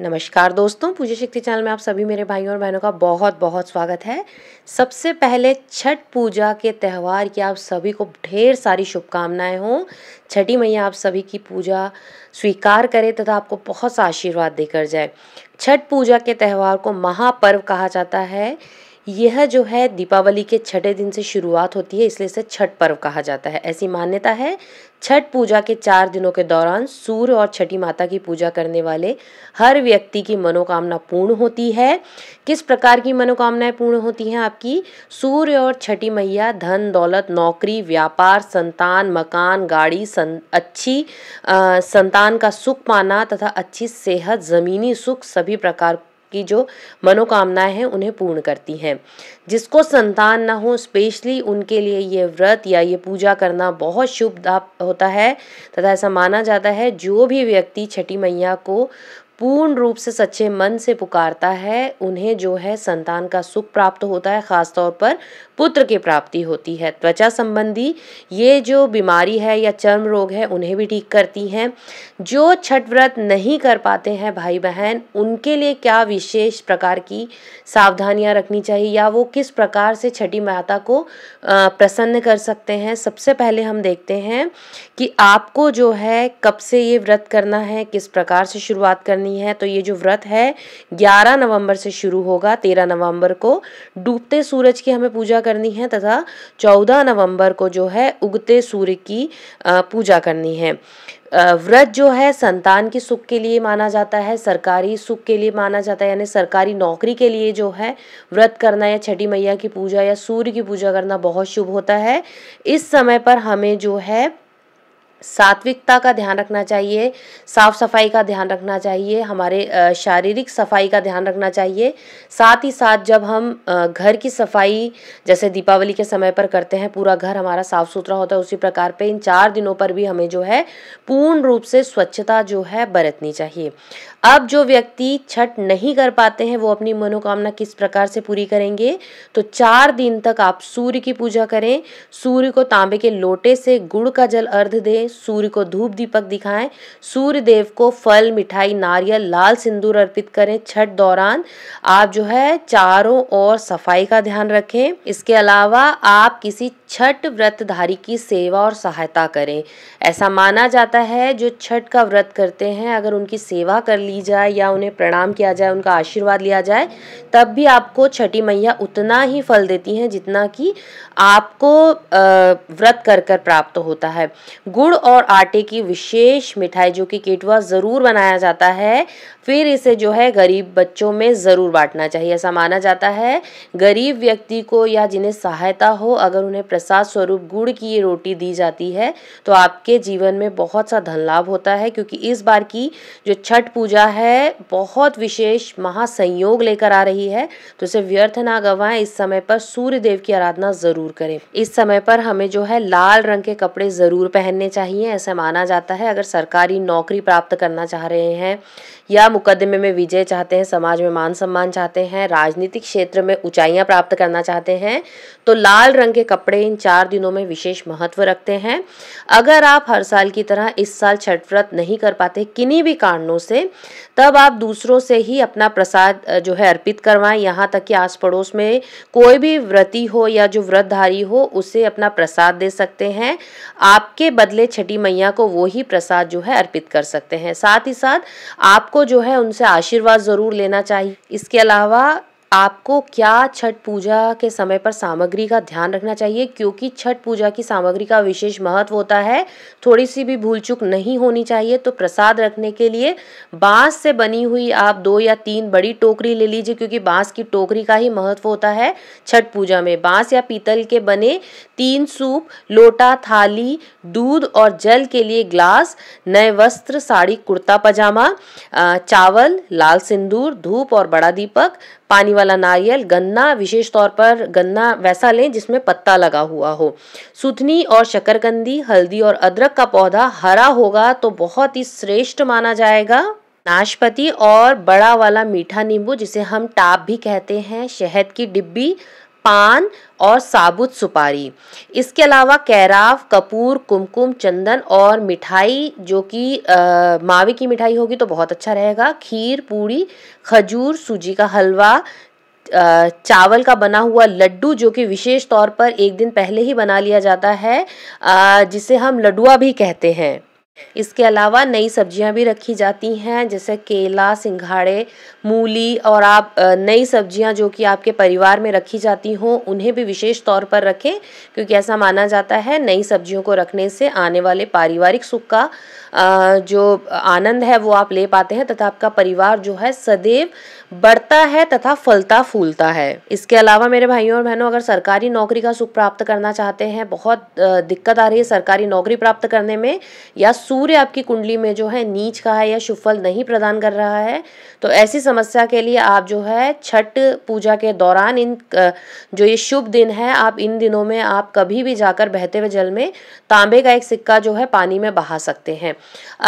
नमस्कार दोस्तों पूजा शक्ति चैनल में आप सभी मेरे भाइयों और बहनों का बहुत बहुत स्वागत है सबसे पहले छठ पूजा के त्यौहार की आप सभी को ढेर सारी शुभकामनाएं हों छठी मैया आप सभी की पूजा स्वीकार करें तथा आपको बहुत सा आशीर्वाद देकर जाए छठ पूजा के त्यौहार को महापर्व कहा जाता है यह जो है दीपावली के छठे दिन से शुरुआत होती है इसलिए इसे छठ पर्व कहा जाता है ऐसी मान्यता है छठ पूजा के चार दिनों के दौरान सूर्य और छठी माता की पूजा करने वाले हर व्यक्ति की मनोकामना पूर्ण होती है किस प्रकार की मनोकामनाएं पूर्ण होती हैं आपकी सूर्य और छठी मैया धन दौलत नौकरी व्यापार संतान मकान गाड़ी सं, अच्छी आ, संतान का सुख पाना तथा अच्छी सेहत ज़मीनी सुख सभी प्रकार की जो मनोकामनाएं हैं उन्हें पूर्ण करती हैं जिसको संतान ना हो स्पेशली उनके लिए ये व्रत या ये पूजा करना बहुत शुभ होता है तथा ऐसा माना जाता है जो भी व्यक्ति छठी मैया को पूर्ण रूप से सच्चे मन से पुकारता है उन्हें जो है संतान का सुख प्राप्त होता है ख़ासतौर पर पुत्र की प्राप्ति होती है त्वचा संबंधी ये जो बीमारी है या चर्म रोग है उन्हें भी ठीक करती हैं जो छठ व्रत नहीं कर पाते हैं भाई बहन उनके लिए क्या विशेष प्रकार की सावधानियां रखनी चाहिए या वो किस प्रकार से छठी माता को प्रसन्न कर सकते हैं सबसे पहले हम देखते हैं कि आपको जो है कब से ये व्रत करना है किस प्रकार से शुरुआत करनी करनी है तो ये जो व्रत है 11 नवंबर से शुरू होगा 13 नवंबर को डूबते सूरज की हमें पूजा करनी है तथा 14 नवंबर को जो है उगते सूर्य की पूजा करनी है व्रत जो है संतान की सुख के लिए माना जाता है सरकारी सुख के लिए माना जाता है यानी सरकारी नौकरी के लिए जो है व्रत करना या छठी मैया की पूजा या सूर्य की पूजा करना बहुत शुभ होता है इस समय पर हमें जो है सात्विकता का ध्यान रखना चाहिए साफ सफाई का ध्यान रखना चाहिए हमारे शारीरिक सफाई का ध्यान रखना चाहिए साथ ही साथ जब हम घर की सफाई जैसे दीपावली के समय पर करते हैं पूरा घर हमारा साफ सुथरा होता है उसी प्रकार पे इन चार दिनों पर भी हमें जो है पूर्ण रूप से स्वच्छता जो है बरतनी चाहिए अब जो व्यक्ति छठ नहीं कर पाते हैं वो अपनी मनोकामना किस प्रकार से पूरी करेंगे तो चार दिन तक आप सूर्य की पूजा करें सूर्य को तांबे के लोटे से गुड़ का जल अर्ध दें सूर्य को धूप दीपक दिखाएं सूर्य देव को फल मिठाई नारियल लाल सिंदूर अर्पित करें छठ दौरान आप जो है चारों ओर सफाई का ध्यान रखें इसके अलावा आप किसी छठ व्रतधारी की सेवा और सहायता करें ऐसा माना जाता है जो छठ का व्रत करते हैं अगर उनकी सेवा कर ली जाए या उन्हें प्रणाम किया जाए उनका आशीर्वाद लिया जाए तब भी आपको छठी मैया उतना ही फल देती हैं जितना कि आपको व्रत कर कर प्राप्त होता है गुड़ और आटे की विशेष मिठाई जो कि केटवा ज़रूर बनाया जाता है फिर इसे जो है गरीब बच्चों में ज़रूर बांटना चाहिए ऐसा माना जाता है गरीब व्यक्ति को या जिन्हें सहायता हो अगर उन्हें प्रसाद स्वरूप गुड़ की ये रोटी दी जाती है तो आपके जीवन में बहुत सा धन लाभ होता है क्योंकि इस बार की जो छठ पूजा है बहुत विशेष महासंयोग लेकर आ रही है तो इसे व्यर्थ ना गंवाएं इस समय पर सूर्य देव की आराधना ज़रूर करें इस समय पर हमें जो है लाल रंग के कपड़े ज़रूर पहनने चाहिए ऐसा माना जाता है अगर सरकारी नौकरी प्राप्त करना चाह रहे हैं या मुकदमे में विजय चाहते हैं समाज में मान सम्मान चाहते हैं राजनीतिक क्षेत्र में ऊंचाइयां प्राप्त करना चाहते हैं तो लाल रंग के कपड़े इन चार दिनों में विशेष महत्व रखते हैं अगर आप हर साल की तरह इस साल छठ व्रत नहीं कर पाते किन्हीं भी कारणों से तब आप दूसरों से ही अपना प्रसाद जो है अर्पित करवाएं यहाँ तक कि आस पड़ोस में कोई भी व्रती हो या जो व्रतधारी हो उसे अपना प्रसाद दे सकते हैं आपके बदले छठी मैया को वो ही प्रसाद जो है अर्पित कर सकते हैं साथ ही साथ आपको जो है है उनसे आशीर्वाद ज़रूर लेना चाहिए इसके अलावा आपको क्या छठ पूजा के समय पर सामग्री का ध्यान रखना चाहिए क्योंकि छठ पूजा की सामग्री का विशेष महत्व होता है थोड़ी सी भी भूल चूक नहीं होनी चाहिए तो प्रसाद रखने के लिए बांस से बनी हुई आप दो या तीन बड़ी टोकरी ले लीजिए क्योंकि बांस की टोकरी का ही महत्व होता है छठ पूजा में बांस या पीतल के बने तीन सूप लोटा थाली दूध और जल के लिए ग्लास नए वस्त्र साड़ी कुर्ता पजामा चावल लाल सिंदूर धूप और बड़ा दीपक पानी वाला नारियल गन्ना विशेष तौर पर गन्ना वैसा लें जिसमें पत्ता लगा हुआ हो सुथनी और शकरकंदी हल्दी और अदरक का पौधा हरा होगा तो बहुत ही श्रेष्ठ माना जाएगा नाशपति और बड़ा वाला मीठा नींबू जिसे हम टाप भी कहते हैं शहद की डिब्बी पान और साबुत सुपारी इसके अलावा कैराव कपूर कुमकुम चंदन और मिठाई जो कि मावे की मिठाई होगी तो बहुत अच्छा रहेगा खीर पूड़ी खजूर सूजी का हलवा चावल का बना हुआ लड्डू जो कि विशेष तौर पर एक दिन पहले ही बना लिया जाता है जिसे हम लडुआ भी कहते हैं इसके अलावा नई सब्जियां भी रखी जाती हैं जैसे केला सिंघाड़े मूली और आप नई सब्जियां जो कि आपके परिवार में रखी जाती हों उन्हें भी विशेष तौर पर रखें क्योंकि ऐसा माना जाता है नई सब्जियों को रखने से आने वाले पारिवारिक सुख का जो आनंद है वो आप ले पाते हैं तथा आपका परिवार जो है सदैव बढ़ता है तथा फलता फूलता है इसके अलावा मेरे भाइयों और बहनों अगर सरकारी नौकरी का सुख प्राप्त करना चाहते हैं बहुत दिक्कत आ रही है सरकारी नौकरी प्राप्त करने में या सूर्य आपकी कुंडली में जो है नीच का है या शुभ फल नहीं प्रदान कर रहा है तो ऐसी समस्या के लिए आप जो है छठ पूजा के दौरान इन जो ये शुभ दिन है आप इन दिनों में आप कभी भी जाकर बहते हुए जल में तांबे का एक सिक्का जो है पानी में बहा सकते हैं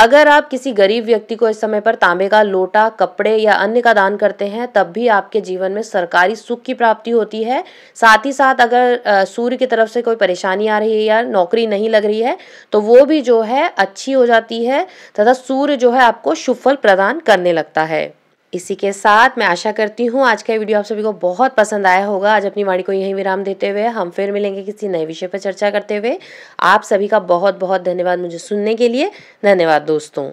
अगर आप किसी गरीब व्यक्ति को इस समय पर तांबे का लोटा कपड़े या अन्य का दान करते हैं तब भी आपके जीवन में सरकारी सुख की प्राप्ति होती है साथ ही साथ अगर सूर्य की तरफ से कोई परेशानी आ रही है या नौकरी नहीं लग रही है तो वो भी जो है अच्छी अच्छी हो जाती है तथा सूर्य जो है आपको सुफल प्रदान करने लगता है इसी के साथ मैं आशा करती हूँ आज का वीडियो आप सभी को बहुत पसंद आया होगा आज अपनी वाणी को यहीं विराम देते हुए हम फिर मिलेंगे किसी नए विषय पर चर्चा करते हुए आप सभी का बहुत बहुत धन्यवाद मुझे सुनने के लिए धन्यवाद दोस्तों